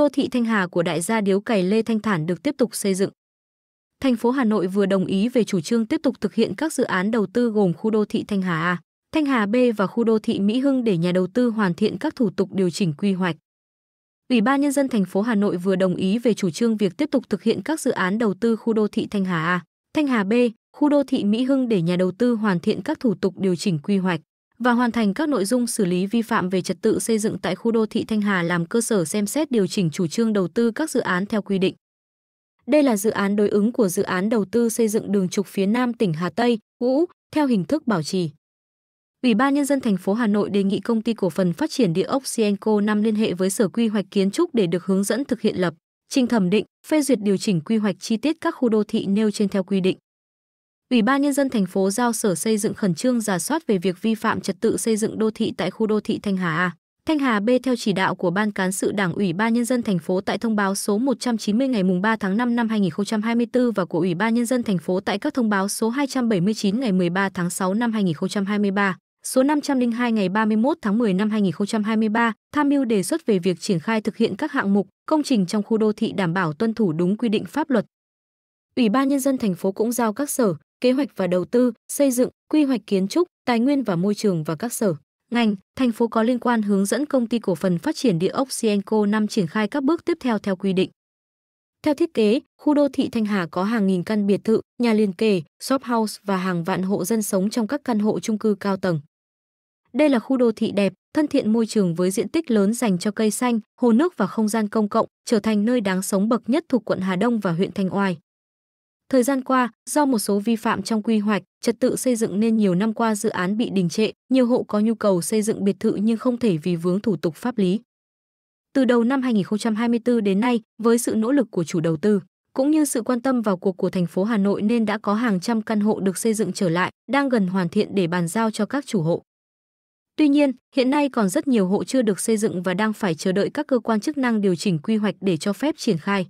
đô thị Thanh Hà của đại gia điếu cày Lê Thanh Thản được tiếp tục xây dựng. Thành phố Hà Nội vừa đồng ý về chủ trương tiếp tục thực hiện các dự án đầu tư gồm khu đô thị Thanh Hà A, Thanh Hà B và khu đô thị Mỹ Hưng để nhà đầu tư hoàn thiện các thủ tục điều chỉnh quy hoạch. Ủy ban nhân dân thành phố Hà Nội vừa đồng ý về chủ trương việc tiếp tục thực hiện các dự án đầu tư khu đô thị Thanh Hà A, Thanh Hà B, khu đô thị Mỹ Hưng để nhà đầu tư hoàn thiện các thủ tục điều chỉnh quy hoạch và hoàn thành các nội dung xử lý vi phạm về trật tự xây dựng tại khu đô thị Thanh Hà làm cơ sở xem xét điều chỉnh chủ trương đầu tư các dự án theo quy định. Đây là dự án đối ứng của dự án đầu tư xây dựng đường trục phía Nam tỉnh Hà Tây, cũ, theo hình thức bảo trì. Ủy ban nhân dân thành phố Hà Nội đề nghị công ty cổ phần phát triển địa ốc Cienco 5 liên hệ với Sở Quy hoạch Kiến trúc để được hướng dẫn thực hiện lập, trình thẩm định, phê duyệt điều chỉnh quy hoạch chi tiết các khu đô thị nêu trên theo quy định. Ủy ban nhân dân thành phố giao Sở Xây dựng khẩn trương giả soát về việc vi phạm trật tự xây dựng đô thị tại khu đô thị Thanh Hà A. Thanh Hà B theo chỉ đạo của Ban cán sự Đảng Ủy ban nhân dân thành phố tại thông báo số 190 ngày 3 tháng 5 năm 2024 và của Ủy ban nhân dân thành phố tại các thông báo số 279 ngày 13 tháng 6 năm 2023, số 502 ngày 31 tháng 10 năm 2023 tham mưu đề xuất về việc triển khai thực hiện các hạng mục, công trình trong khu đô thị đảm bảo tuân thủ đúng quy định pháp luật. Ủy ban nhân dân thành phố cũng giao các sở, kế hoạch và đầu tư, xây dựng, quy hoạch kiến trúc, tài nguyên và môi trường và các sở, ngành, thành phố có liên quan hướng dẫn công ty cổ phần phát triển địa ốc Cienco 5 triển khai các bước tiếp theo theo quy định. Theo thiết kế, khu đô thị Thanh Hà có hàng nghìn căn biệt thự, nhà liền kề, shop house và hàng vạn hộ dân sống trong các căn hộ chung cư cao tầng. Đây là khu đô thị đẹp, thân thiện môi trường với diện tích lớn dành cho cây xanh, hồ nước và không gian công cộng, trở thành nơi đáng sống bậc nhất thuộc quận Hà Đông và huyện Thanh Oai. Thời gian qua, do một số vi phạm trong quy hoạch, trật tự xây dựng nên nhiều năm qua dự án bị đình trệ, nhiều hộ có nhu cầu xây dựng biệt thự nhưng không thể vì vướng thủ tục pháp lý. Từ đầu năm 2024 đến nay, với sự nỗ lực của chủ đầu tư, cũng như sự quan tâm vào cuộc của thành phố Hà Nội nên đã có hàng trăm căn hộ được xây dựng trở lại, đang gần hoàn thiện để bàn giao cho các chủ hộ. Tuy nhiên, hiện nay còn rất nhiều hộ chưa được xây dựng và đang phải chờ đợi các cơ quan chức năng điều chỉnh quy hoạch để cho phép triển khai.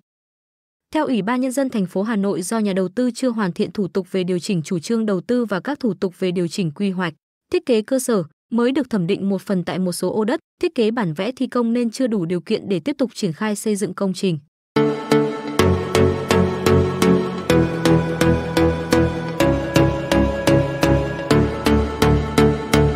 Theo Ủy ban nhân dân thành phố Hà Nội do nhà đầu tư chưa hoàn thiện thủ tục về điều chỉnh chủ trương đầu tư và các thủ tục về điều chỉnh quy hoạch, thiết kế cơ sở mới được thẩm định một phần tại một số ô đất, thiết kế bản vẽ thi công nên chưa đủ điều kiện để tiếp tục triển khai xây dựng công trình.